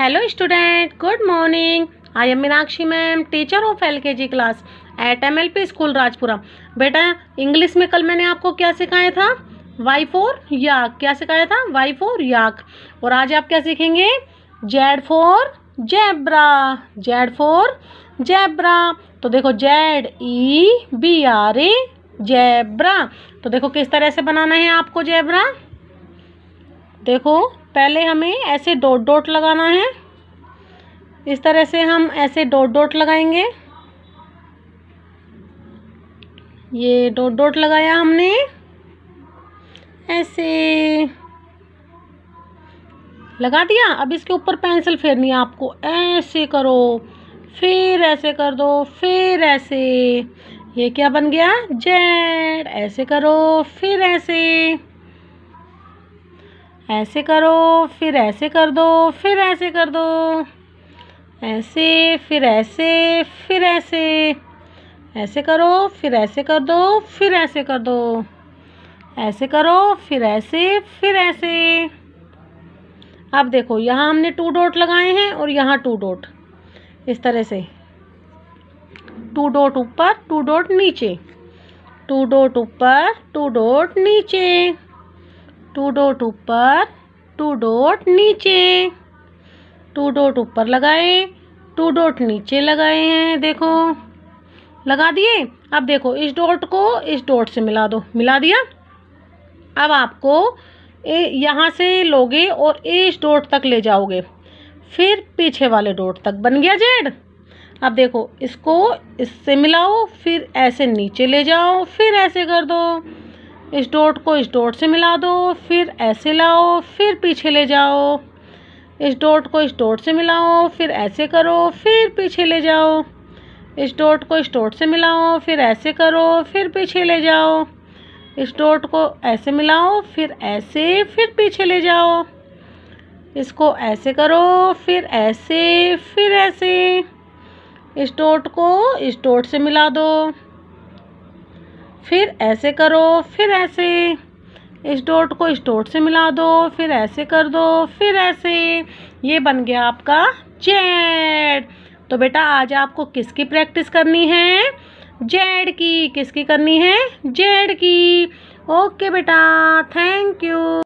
hello student good morning I am Meenakshi ma'am teacher of L K G class at M L P school Rajpura बेटा English में कल मैंने आपको क्या सिखाया था वाई फोर याक क्या सिखाया था वाई फोर याक और आज आप क्या सीखेंगे Z for zebra Z for zebra तो देखो Z E B R A zebra तो देखो किस तरह से बनाना है आपको जेब्रा देखो पहले हमें ऐसे डॉट डॉट लगाना है इस तरह से हम ऐसे डॉट डॉट लगाएंगे ये डॉट डॉट लगाया हमने ऐसे लगा दिया अब इसके ऊपर पेंसिल फेरनी है आपको ऐसे करो फिर ऐसे कर दो फिर ऐसे ये क्या बन गया जेड ऐसे करो फिर ऐसे ऐसे करो फिर ऐसे कर दो फिर ऐसे कर दो ऐसे फिर ऐसे फिर ऐसे ऐसे करो फिर ऐसे कर दो फिर ऐसे कर दो ऐसे करो फिर ऐसे फिर ऐसे अब देखो यहाँ हमने टू डॉट लगाए हैं और यहाँ टू डॉट इस तरह से टू डॉट ऊपर टू डॉट नीचे टू डॉट ऊपर टू डॉट नीचे टू डॉट ऊपर टू डॉट नीचे टू डॉट ऊपर लगाए टू डॉट नीचे लगाए हैं देखो लगा दिए अब देखो इस डॉट को इस डॉट से मिला दो मिला दिया अब आपको यहाँ से लोगे और इस डॉट तक ले जाओगे फिर पीछे वाले डॉट तक बन गया जेड अब देखो इसको इससे मिलाओ फिर ऐसे नीचे ले जाओ फिर ऐसे कर दो इस डॉट को इस डॉट से मिला दो फिर ऐसे लाओ फिर पीछे ले जाओ इस डॉट को इस डॉट से मिलाओ फिर ऐसे करो फिर पीछे ले जाओ इस डॉट को इस डॉट से मिलाओ फिर ऐसे करो फिर पीछे ले जाओ इस डॉट को ऐसे मिलाओ फिर ऐसे फिर पीछे ले जाओ इसको ऐसे करो फिर ऐसे फिर ऐसे इस डॉट को इस डॉट से मिला दो फिर ऐसे करो फिर ऐसे इस डॉट को इस डॉट से मिला दो फिर ऐसे कर दो फिर ऐसे ये बन गया आपका जेड तो बेटा आज आपको किसकी प्रैक्टिस करनी है जेड की किसकी करनी है जेड की ओके बेटा थैंक यू